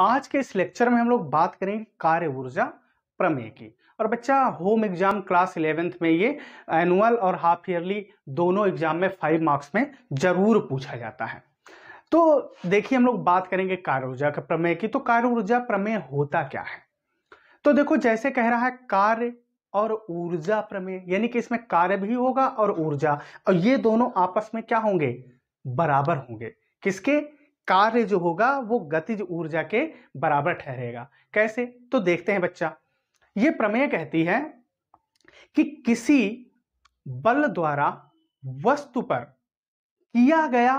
आज के इस लेक्चर में हम लोग बात करेंगे कार्य ऊर्जा प्रमेय की और बच्चा होम एग्जाम क्लास इलेवेंथ में ये एनुअल और हाफ ईयरली दोनों एग्जाम में फाइव मार्क्स में जरूर पूछा जाता है तो देखिए हम लोग बात करेंगे कार्य ऊर्जा के प्रमेय की तो कार्य ऊर्जा प्रमेय होता क्या है तो देखो जैसे कह रहा है कार्य और ऊर्जा प्रमेय यानी कि इसमें कार्य भी होगा और ऊर्जा और ये दोनों आपस में क्या होंगे बराबर होंगे किसके कार्य जो होगा वो गतिज ऊर्जा के बराबर ठहरेगा कैसे तो देखते हैं बच्चा ये प्रमेय कहती है कि किसी बल द्वारा वस्तु पर किया गया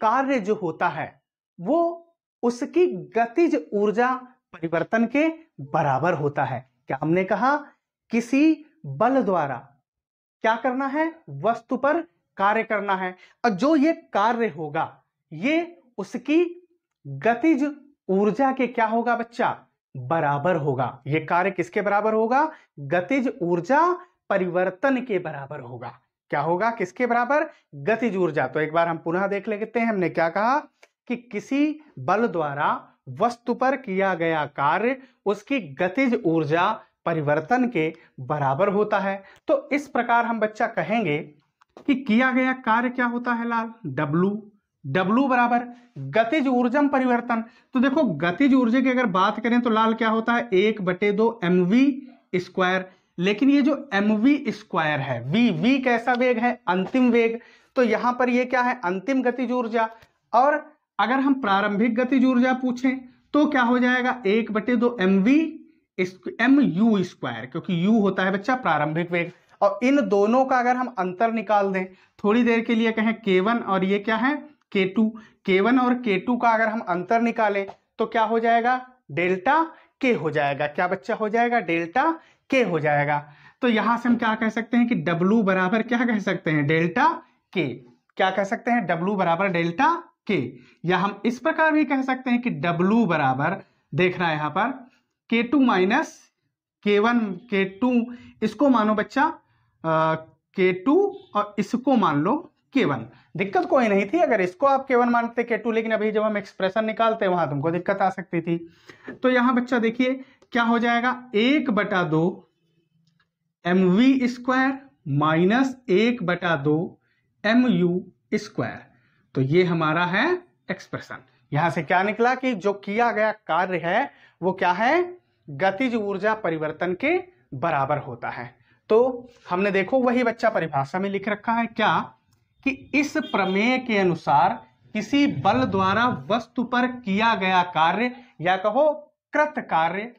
कार्य जो होता है वो उसकी गतिज ऊर्जा परिवर्तन के बराबर होता है क्या हमने कहा किसी बल द्वारा क्या करना है वस्तु पर कार्य करना है और जो ये कार्य होगा ये उसकी गतिज ऊर्जा के क्या होगा बच्चा बराबर होगा यह कार्य किसके बराबर होगा गतिज ऊर्जा परिवर्तन के बराबर होगा क्या होगा किसके बराबर गतिज ऊर्जा तो एक बार हम पुनः देख लेते हैं हमने क्या कहा कि किसी बल द्वारा वस्तु पर किया गया कार्य उसकी गतिज ऊर्जा परिवर्तन के बराबर होता है तो इस प्रकार हम बच्चा कहेंगे कि किया गया कार्य क्या होता है लाल डब्लू W बराबर गतिज ऊर्जा परिवर्तन तो देखो गतिज ऊर्जा की अगर बात करें तो लाल क्या होता है एक बटे दो एम वी स्क्वायर लेकिन ये जो एम वी स्क्वायर है v v कैसा वेग है अंतिम वेग तो यहां पर ये क्या है अंतिम गतिज ऊर्जा और अगर हम प्रारंभिक गतिज ऊर्जा पूछें तो क्या हो जाएगा एक बटे दो M V M U square क्योंकि u होता है बच्चा प्रारंभिक वेग और इन दोनों का अगर हम अंतर निकाल दें थोड़ी देर के लिए कहें k1 और ये क्या है के टू के वन और के टू का अगर हम अंतर निकालें तो क्या हो जाएगा डेल्टा के हो जाएगा क्या बच्चा हो जाएगा डेल्टा के हो जाएगा तो यहां से हम क्या कह सकते हैं कि डब्लू बराबर क्या कह सकते हैं डेल्टा के क्या कह सकते हैं डब्लू बराबर डेल्टा के या हम इस प्रकार भी कह सकते हैं कि डब्लू बराबर देखना है यहां पर K two minus K one K two इसको मानो बच्चा के टू और इसको मान लो के वन दिक्कत कोई नहीं थी अगर इसको आप केवल मानते के टू लेकिन अभी जब हम एक्सप्रेशन निकालते वहां तुमको दिक्कत आ सकती थी तो यहां बच्चा देखिए क्या हो जाएगा एक बटा दो एम वी स्क्वायर माइनस एक बटा दो एम यू स्क्वायर तो ये हमारा है एक्सप्रेशन यहां से क्या निकला कि जो किया गया कार्य है वो क्या है गतिज ऊर्जा परिवर्तन के बराबर होता है तो हमने देखो वही बच्चा परिभाषा में लिख रखा है क्या कि इस प्रमेय के अनुसार किसी बल द्वारा वस्तु पर किया गया कार्य या कहो कृत कार्य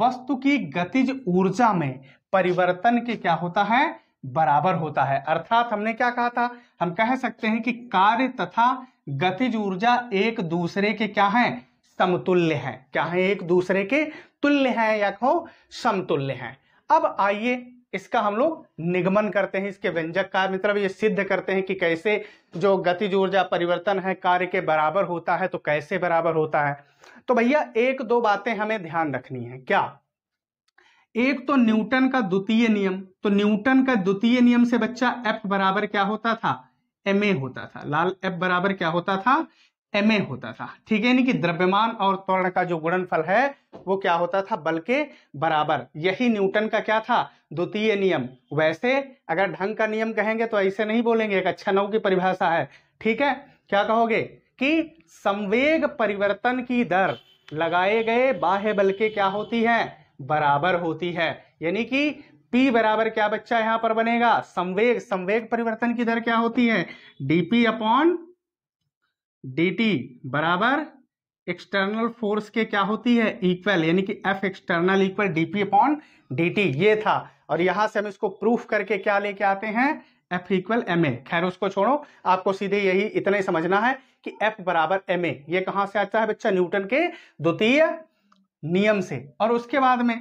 वस्तु की गतिज ऊर्जा में परिवर्तन के क्या होता है बराबर होता है अर्थात हमने क्या कहा था हम कह सकते हैं कि कार्य तथा गतिज ऊर्जा एक दूसरे के क्या है समतुल्य है क्या है एक दूसरे के तुल्य है या कहो समतुल्य है अब आइए इसका हम लोग निगमन करते हैं इसके व्यंजक का मतलब ये सिद्ध करते हैं कि कैसे जो गतिज ऊर्जा परिवर्तन है कार्य के बराबर होता है तो कैसे बराबर होता है तो भैया एक दो बातें हमें ध्यान रखनी है क्या एक तो न्यूटन का द्वितीय नियम तो न्यूटन का द्वितीय नियम से बच्चा एफ बराबर क्या होता था एम ए होता था लाल एफ बराबर क्या होता था एम होता था ठीक है यानी कि द्रव्यमान और त्वरण का जो गुणनफल है वो क्या होता था बल के बराबर यही न्यूटन का क्या था द्वितीय नियम वैसे अगर ढंग का नियम कहेंगे तो ऐसे नहीं बोलेंगे एक अच्छा नव की परिभाषा है ठीक है क्या कहोगे कि संवेग परिवर्तन की दर लगाए गए बाह्य बल के क्या होती है बराबर होती है यानी कि पी बराबर क्या बच्चा यहां पर बनेगा संवेग संवेग परिवर्तन की दर क्या होती है डीपी अपॉन डी बराबर एक्सटर्नल फोर्स के क्या होती है इक्वल यानी कि F external equal P upon DT ये था और यहां से हम इसको प्रूफ करके क्या लेके आते हैं एफ इक्वल एम ए खैर उसको छोड़ो आपको सीधे यही इतना ही समझना है कि एफ बराबर एम ए ये कहां से आता है बच्चा न्यूटन के द्वितीय नियम से और उसके बाद में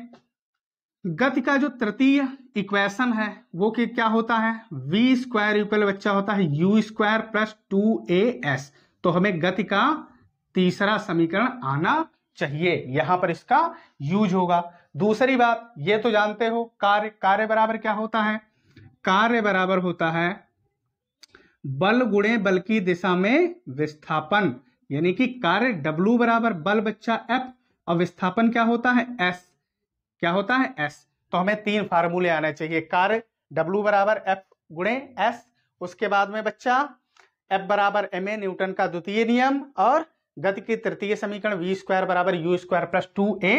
गति का जो तृतीय इक्वेशन है वो कि क्या होता है वी स्क्वायर इक्वल बच्चा होता है U square plus two A S तो हमें गति का तीसरा समीकरण आना चाहिए यहां पर इसका यूज होगा दूसरी बात ये तो जानते हो कार्य कार्य बराबर क्या होता है कार्य बराबर होता है बल गुणे बल की दिशा में विस्थापन यानी कि कार्य W बराबर बल बच्चा F और विस्थापन क्या होता है S क्या होता है S तो हमें तीन फार्मूले आने चाहिए कार्य W बराबर F गुणे S उसके बाद में बच्चा एफ बराबर एम ए न्यूटन का द्वितीय नियम और गति की तृतीय समीकरण वी स्क्वायर बराबर U square plus two A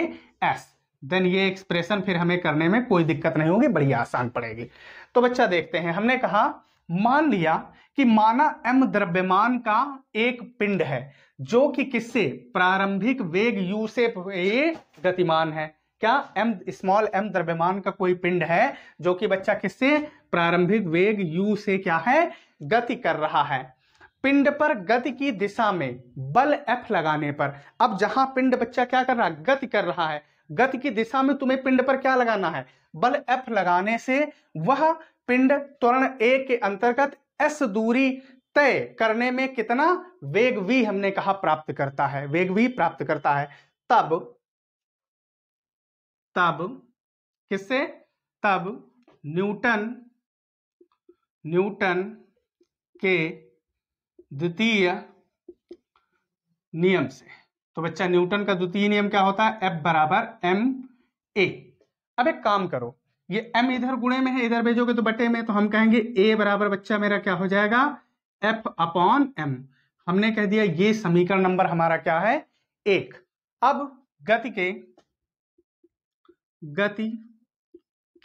S then ये एक्सप्रेशन फिर हमें करने में कोई दिक्कत नहीं होगी बड़ी आसान पड़ेगी तो बच्चा देखते हैं हमने कहा मान लिया कि माना एम द्रव्यमान का एक पिंड है जो कि किससे प्रारंभिक वेग यू से ये गतिमान है क्या एम स्मॉल एम द्रव्यमान का कोई पिंड है जो कि बच्चा किससे प्रारंभिक वेग यू से क्या है गति कर रहा है पिंड पर गति की दिशा में बल एफ लगाने पर अब जहां पिंड बच्चा क्या कर रहा है गति कर रहा है गति की दिशा में तुम्हें पिंड पर क्या लगाना है बल एफ लगाने से वह पिंड त्वरण ए के अंतर्गत एस दूरी तय करने में कितना वेग वी हमने कहा प्राप्त करता है वेग वी प्राप्त करता है तब तब किससे तब न्यूटन न्यूटन के द्वितीय नियम से तो बच्चा न्यूटन का द्वितीय नियम क्या होता है एफ बराबर एम ए अब एक काम करो ये एम इधर गुणे में है इधर भेजोगे तो बटे में तो हम कहेंगे ए बराबर बच्चा मेरा क्या हो जाएगा एफ अपॉन एम हमने कह दिया ये समीकरण नंबर हमारा क्या है एक अब गति के गति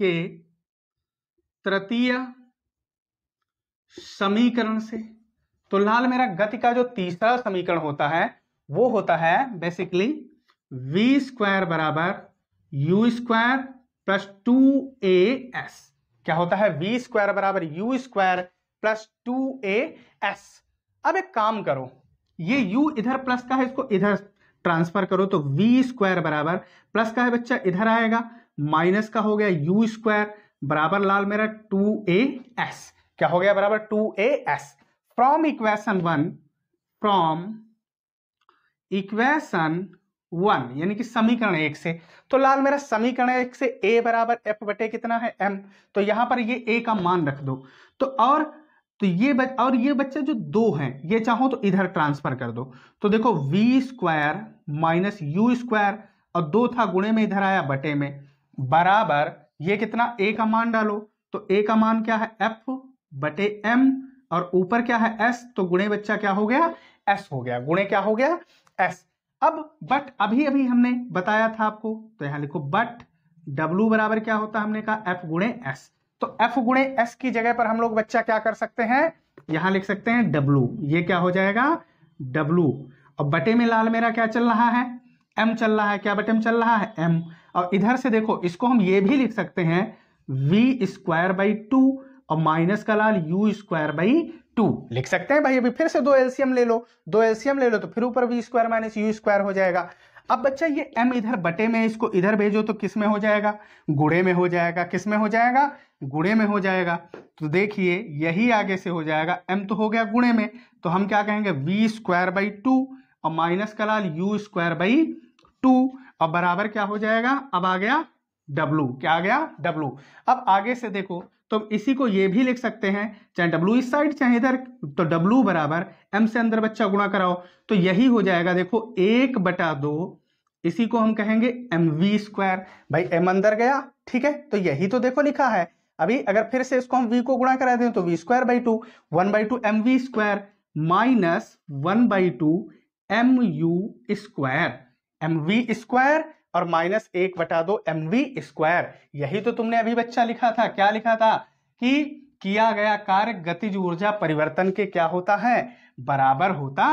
के तृतीय समीकरण से तो लाल मेरा गति का जो तीसरा समीकरण होता है वो होता है बेसिकली वी स्क्वायर बराबर U square plus two A S क्या होता है वी स्क्वायर बराबर U square plus two A S अब एक काम करो ये u इधर प्लस का है इसको इधर ट्रांसफर करो तो v स्क्वायर बराबर प्लस का है बच्चा इधर आएगा माइनस का हो गया u स्क्वायर बराबर लाल मेरा टू ए एस क्या हो गया बराबर two A S from equation one from equation one यानी कि समीकरण एक से तो लाल मेरा समीकरण एक से a बराबर एफ बटे कितना है m तो यहां पर ये a का मान रख दो तो और तो ये बच, और ये बच्चे जो दो हैं ये चाहो तो इधर ट्रांसफर कर दो तो देखो V square minus U square और दो था गुणे में इधर आया बटे में बराबर ये कितना ए का मान डालो तो ए का मान क्या है एफ बटे एम और ऊपर क्या है एस तो गुणे बच्चा क्या हो गया एस हो गया गुणे क्या हो गया एस अब बट अभी अभी हमने बताया था आपको तो यहां लिखो बट डब्लू बराबर क्या होता है हमने कहा एफ गुणे एस तो एफ गुणे एस की जगह पर हम लोग बच्चा क्या कर सकते हैं यहां लिख सकते हैं डब्लू ये क्या हो जाएगा डब्लू और बटे में लाल मेरा क्या चल रहा है एम चल रहा है क्या बटे में चल रहा है एम और इधर से देखो इसको हम ये भी लिख सकते हैं वी स्क्वायर बाई टू और माइनस का लाल यू स्क्वायर बाई टू लिख सकते हैं भाई अभी फिर से दो एल्सियम ले लो दो एल्सियम ले लो तो फिर ऊपर V square minus U square हो जाएगा अब बच्चा ये एम इधर बटे में इसको इधर भेजो तो किस में हो जाएगा गुड़े में हो जाएगा किस में हो जाएगा गुड़े में हो जाएगा तो देखिए यही आगे से हो जाएगा एम तो हो गया गुड़े में तो हम क्या कहेंगे वी स्क्वायर बाई टू और माइनस का लाल यू स्क्वायर बाई टू और बराबर क्या हो जाएगा अब आ गया डब्लू क्या आ गया डब्लू अब आगे से देखो तो इसी को ये भी लिख सकते हैं चाहे डब्लू इस साइड चाहे इधर तो डब्लू बराबर एम से अंदर बच्चा गुणा कराओ तो यही हो जाएगा देखो एक बटा दो इसी को हम कहेंगे M V square by M अंदर गया ठीक है तो यही तो देखो लिखा है अभी अगर फिर से इसको हम वी को गुणा करा दें तो V square by two one by two M V square minus one by two M U square M V square और माइनस एक बटा दो एम वी स्क्वायर यही तो तुमने अभी बच्चा लिखा था क्या लिखा था कि किया गया कार्य गतिज ऊर्जा परिवर्तन के क्या होता है बराबर होता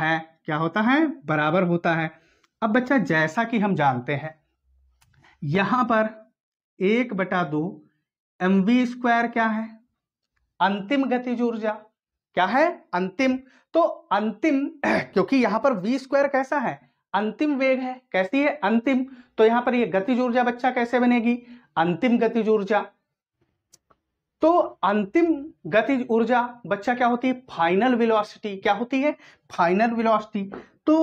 है क्या होता है बराबर होता है अब बच्चा जैसा कि हम जानते हैं यहां पर एक बटा दो एम वी स्क्वायर क्या है अंतिम गतिज ऊर्जा क्या है अंतिम तो अंतिम क्योंकि यहां पर वी स्क्वायर कैसा है अंतिम वेग है कैसी है अंतिम तो यहां पर ये गतिज ऊर्जा बच्चा कैसे बनेगी अंतिम गतिज ऊर्जा तो अंतिम गतिज ऊर्जा बच्चा क्या होती है फाइनल वेलोसिटी क्या होती है फाइनल वेलोसिटी तो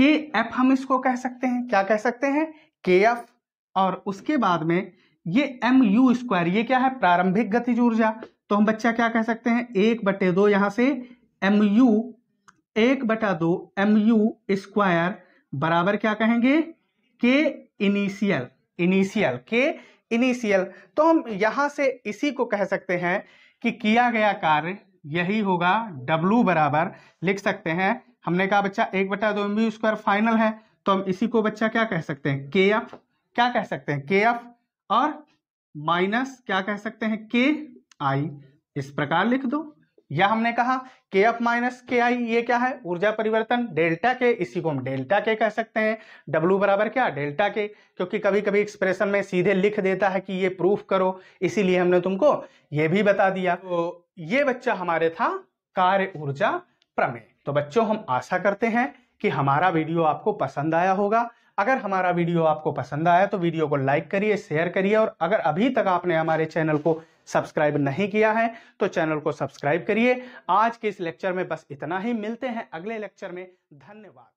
के एफ हम इसको कह सकते हैं क्या कह सकते हैं के एफ और उसके बाद में ये एम यू स्क्वायर ये क्या है प्रारंभिक गतिज ऊर्जा तो हम बच्चा क्या कह सकते हैं एक बटे दो यहां से एम यू एक बटा दो एम यू स्क्वायर बराबर क्या कहेंगे के इनिशियल इनिशियल के इनिशियल तो हम यहां से इसी को कह सकते हैं कि किया गया कार्य यही होगा डब्लू बराबर लिख सकते हैं हमने कहा बच्चा एक बटा दो एम स्क्वायर फाइनल है तो हम इसी को बच्चा क्या कह सकते हैं के एफ क्या कह सकते हैं के एफ और माइनस क्या कह सकते हैं के आई इस प्रकार लिख दो या हमने कहा के एफ माइनस के आई ये क्या है ऊर्जा परिवर्तन डेल्टा के इसी को हम डेल्टा के कह सकते हैं डब्ल्यू बराबर क्या डेल्टा के क्योंकि कभी कभी एक्सप्रेशन में सीधे लिख देता है कि ये प्रूफ करो इसीलिए हमने तुमको ये भी बता दिया तो ये बच्चा हमारे था कार्य ऊर्जा प्रमेय तो बच्चों हम आशा करते हैं कि हमारा वीडियो आपको पसंद आया होगा अगर हमारा वीडियो आपको पसंद आया तो वीडियो को लाइक करिए शेयर करिए और अगर अभी तक आपने हमारे चैनल को सब्सक्राइब नहीं किया है तो चैनल को सब्सक्राइब करिए आज के इस लेक्चर में बस इतना ही मिलते हैं अगले लेक्चर में धन्यवाद